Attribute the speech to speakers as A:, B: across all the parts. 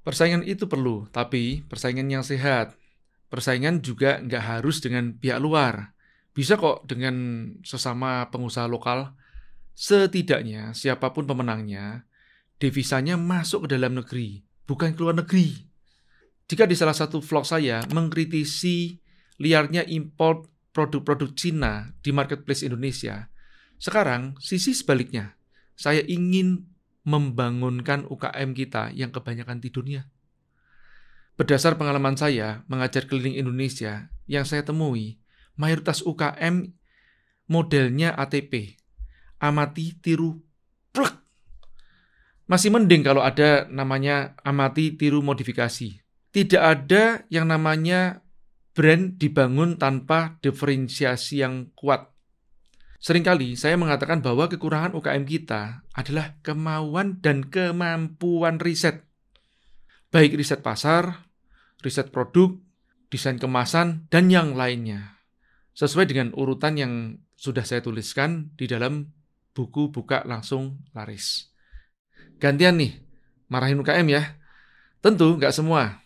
A: Persaingan itu perlu, tapi persaingan yang sehat. Persaingan juga nggak harus dengan pihak luar. Bisa kok dengan sesama pengusaha lokal. Setidaknya siapapun pemenangnya, devisanya masuk ke dalam negeri, bukan ke luar negeri. Jika di salah satu vlog saya mengkritisi liarnya import produk-produk Cina di marketplace Indonesia, sekarang sisi sebaliknya, saya ingin membangunkan UKM kita yang kebanyakan tidurnya. Berdasar pengalaman saya mengajar keliling Indonesia, yang saya temui, mayoritas UKM modelnya ATP. Amati, tiru, pluk. Masih mending kalau ada namanya amati, tiru, modifikasi. Tidak ada yang namanya brand dibangun tanpa diferensiasi yang kuat. Seringkali saya mengatakan bahwa kekurangan UKM kita adalah kemauan dan kemampuan riset. Baik riset pasar, riset produk, desain kemasan, dan yang lainnya. Sesuai dengan urutan yang sudah saya tuliskan di dalam buku Buka Langsung Laris. Gantian nih, marahin UKM ya. Tentu nggak semua.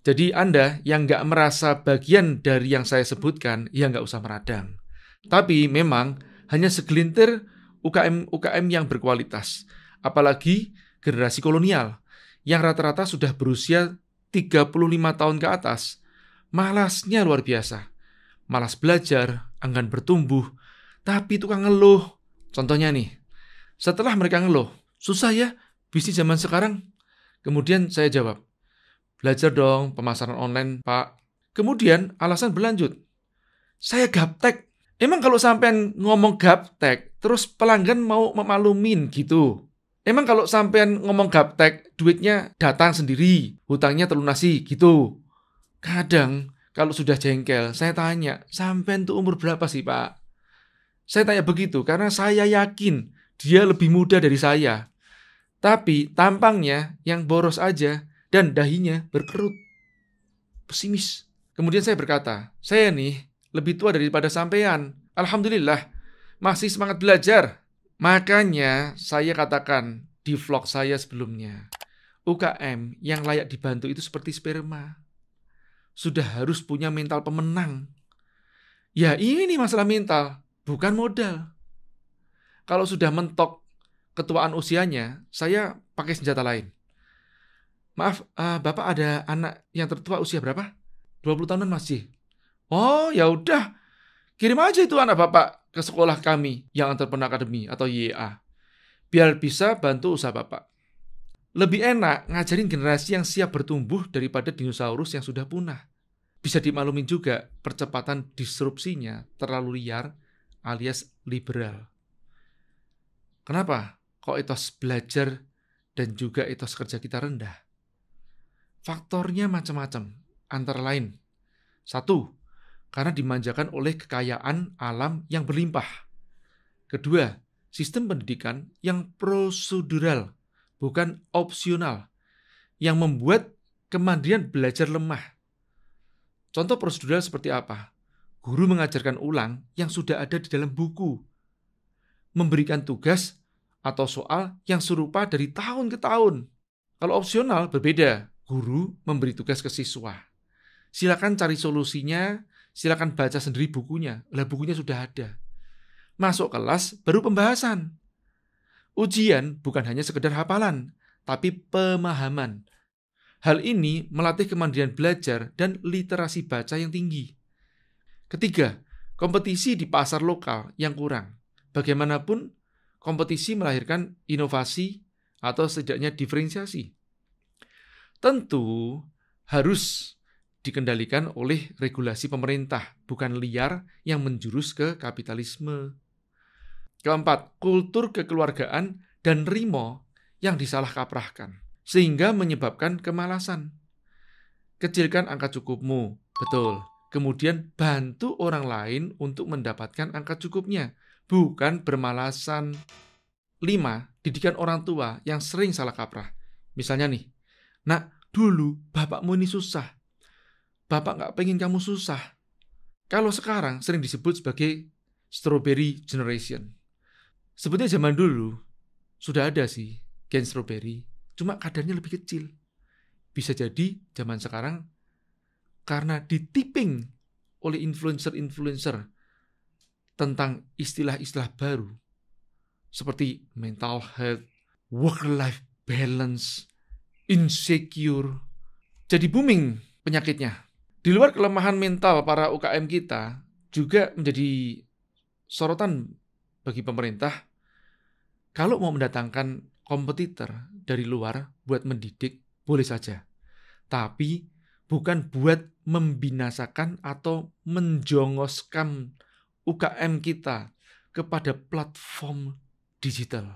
A: Jadi Anda yang nggak merasa bagian dari yang saya sebutkan, ya nggak usah meradang tapi memang hanya segelintir UKM-UKM yang berkualitas, apalagi generasi kolonial yang rata-rata sudah berusia 35 tahun ke atas. Malasnya luar biasa. Malas belajar, enggan bertumbuh, tapi tukang ngeluh. Contohnya nih, setelah mereka ngeluh, susah ya bisnis zaman sekarang? Kemudian saya jawab, belajar dong pemasaran online, Pak. Kemudian alasan berlanjut. Saya gaptek Emang kalau sampean ngomong gaptek, terus pelanggan mau memalumin gitu. Emang kalau sampean ngomong gaptek, duitnya datang sendiri, hutangnya terlunasi gitu. Kadang kalau sudah jengkel, saya tanya, sampean tuh umur berapa sih pak? Saya tanya begitu karena saya yakin dia lebih muda dari saya. Tapi tampangnya yang boros aja dan dahinya berkerut. Pesimis. Kemudian saya berkata, saya nih lebih tua daripada sampean. Alhamdulillah, masih semangat belajar. Makanya saya katakan di vlog saya sebelumnya, UKM yang layak dibantu itu seperti sperma. Sudah harus punya mental pemenang. Ya ini masalah mental, bukan modal. Kalau sudah mentok ketuaan usianya, saya pakai senjata lain. Maaf, uh, Bapak ada anak yang tertua usia berapa? 20 tahunan masih. Oh, ya udah. Kirim aja itu anak Bapak ke sekolah kami yang terpena akademi atau YA. Biar bisa bantu usaha Bapak. Lebih enak ngajarin generasi yang siap bertumbuh daripada dinosaurus yang sudah punah. Bisa dimaklumin juga percepatan disrupsinya terlalu liar alias liberal. Kenapa? Kok etos belajar dan juga etos kerja kita rendah? Faktornya macam-macam, antara lain. Satu, karena dimanjakan oleh kekayaan alam yang berlimpah. Kedua, sistem pendidikan yang prosedural, bukan opsional, yang membuat kemandirian belajar lemah. Contoh prosedural seperti apa? Guru mengajarkan ulang yang sudah ada di dalam buku, memberikan tugas atau soal yang serupa dari tahun ke tahun. Kalau opsional berbeda, guru memberi tugas ke siswa. Silakan cari solusinya Silakan baca sendiri bukunya. Lah bukunya sudah ada. Masuk kelas baru pembahasan. Ujian bukan hanya sekedar hafalan, tapi pemahaman. Hal ini melatih kemandirian belajar dan literasi baca yang tinggi. Ketiga, kompetisi di pasar lokal yang kurang. Bagaimanapun, kompetisi melahirkan inovasi atau setidaknya diferensiasi. Tentu harus dikendalikan oleh regulasi pemerintah, bukan liar yang menjurus ke kapitalisme. Keempat, kultur kekeluargaan dan rimo yang disalahkaprahkan, sehingga menyebabkan kemalasan. Kecilkan angka cukupmu, betul. Kemudian bantu orang lain untuk mendapatkan angka cukupnya, bukan bermalasan. Lima, Didikan orang tua yang sering salah kaprah. Misalnya nih, nak, dulu bapakmu ini susah, Bapak nggak pengen kamu susah. Kalau sekarang sering disebut sebagai strawberry generation. Sebetulnya zaman dulu sudah ada sih gen strawberry, cuma kadarnya lebih kecil. Bisa jadi zaman sekarang karena ditiping oleh influencer-influencer tentang istilah-istilah baru seperti mental health, work-life balance, insecure. Jadi booming penyakitnya. Di luar kelemahan mental para UKM kita, juga menjadi sorotan bagi pemerintah kalau mau mendatangkan kompetitor dari luar buat mendidik, boleh saja. Tapi bukan buat membinasakan atau menjongoskan UKM kita kepada platform digital.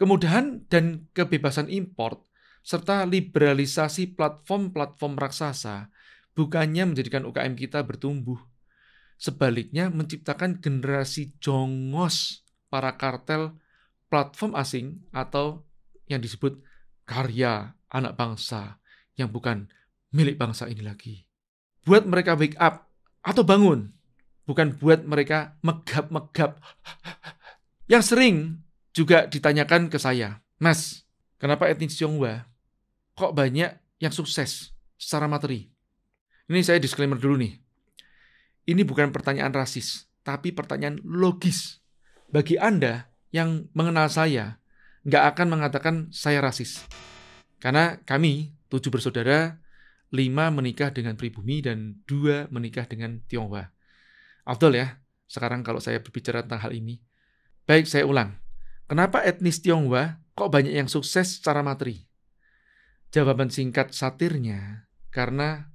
A: Kemudahan dan kebebasan import serta liberalisasi platform-platform raksasa bukannya menjadikan UKM kita bertumbuh. Sebaliknya menciptakan generasi jongos para kartel platform asing atau yang disebut karya anak bangsa yang bukan milik bangsa ini lagi. Buat mereka wake up atau bangun, bukan buat mereka megap-megap. Yang sering juga ditanyakan ke saya, Mas, kenapa etnis Tionghoa kok banyak yang sukses secara materi? Ini saya disclaimer dulu nih. Ini bukan pertanyaan rasis, tapi pertanyaan logis. Bagi Anda yang mengenal saya, nggak akan mengatakan saya rasis. Karena kami, tujuh bersaudara, lima menikah dengan pribumi, dan dua menikah dengan Tionghoa. Abdul ya, sekarang kalau saya berbicara tentang hal ini. Baik, saya ulang. Kenapa etnis Tionghoa kok banyak yang sukses secara materi? Jawaban singkat satirnya, karena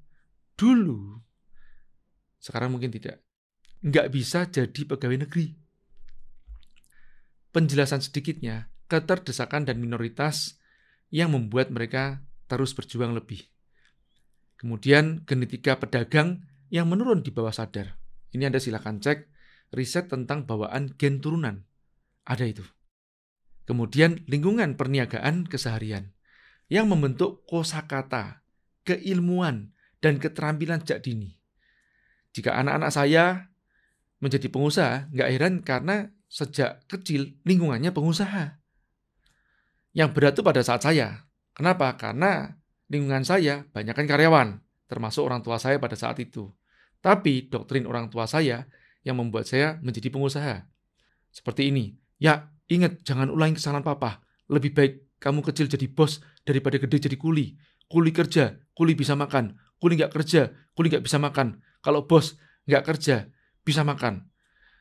A: dulu, sekarang mungkin tidak, nggak bisa jadi pegawai negeri. Penjelasan sedikitnya, keterdesakan dan minoritas yang membuat mereka terus berjuang lebih. Kemudian genetika pedagang yang menurun di bawah sadar. Ini Anda silahkan cek riset tentang bawaan gen turunan. Ada itu. Kemudian lingkungan perniagaan keseharian yang membentuk kosakata, keilmuan, dan keterampilan sejak dini. Jika anak-anak saya menjadi pengusaha, nggak heran karena sejak kecil lingkungannya pengusaha. Yang berat itu pada saat saya. Kenapa? Karena lingkungan saya banyakkan karyawan, termasuk orang tua saya pada saat itu. Tapi doktrin orang tua saya yang membuat saya menjadi pengusaha. Seperti ini, ya ingat jangan ulangi kesalahan papa. Lebih baik kamu kecil jadi bos daripada gede jadi kuli. Kuli kerja, kuli bisa makan, Kuli nggak kerja, kuli nggak bisa makan. Kalau bos nggak kerja, bisa makan.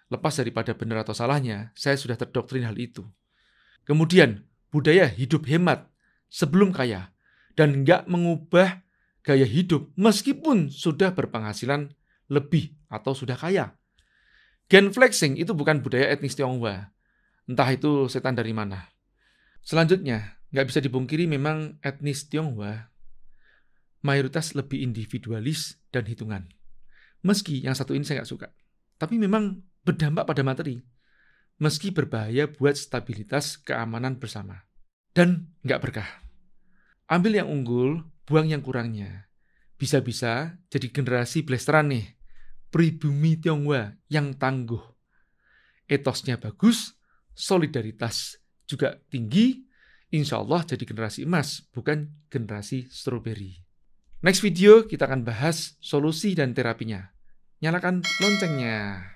A: Lepas daripada benar atau salahnya, saya sudah terdoktrin hal itu. Kemudian, budaya hidup hemat sebelum kaya dan nggak mengubah gaya hidup meskipun sudah berpenghasilan lebih atau sudah kaya. Gen flexing itu bukan budaya etnis Tionghoa. Entah itu setan dari mana. Selanjutnya, nggak bisa dibungkiri memang etnis Tionghoa mayoritas lebih individualis dan hitungan. Meski yang satu ini saya nggak suka. Tapi memang berdampak pada materi. Meski berbahaya buat stabilitas keamanan bersama. Dan nggak berkah. Ambil yang unggul, buang yang kurangnya. Bisa-bisa jadi generasi blasteran nih. Pribumi Tionghoa yang tangguh. Etosnya bagus, solidaritas juga tinggi, insya Allah jadi generasi emas, bukan generasi stroberi. Next video kita akan bahas solusi dan terapinya. Nyalakan loncengnya.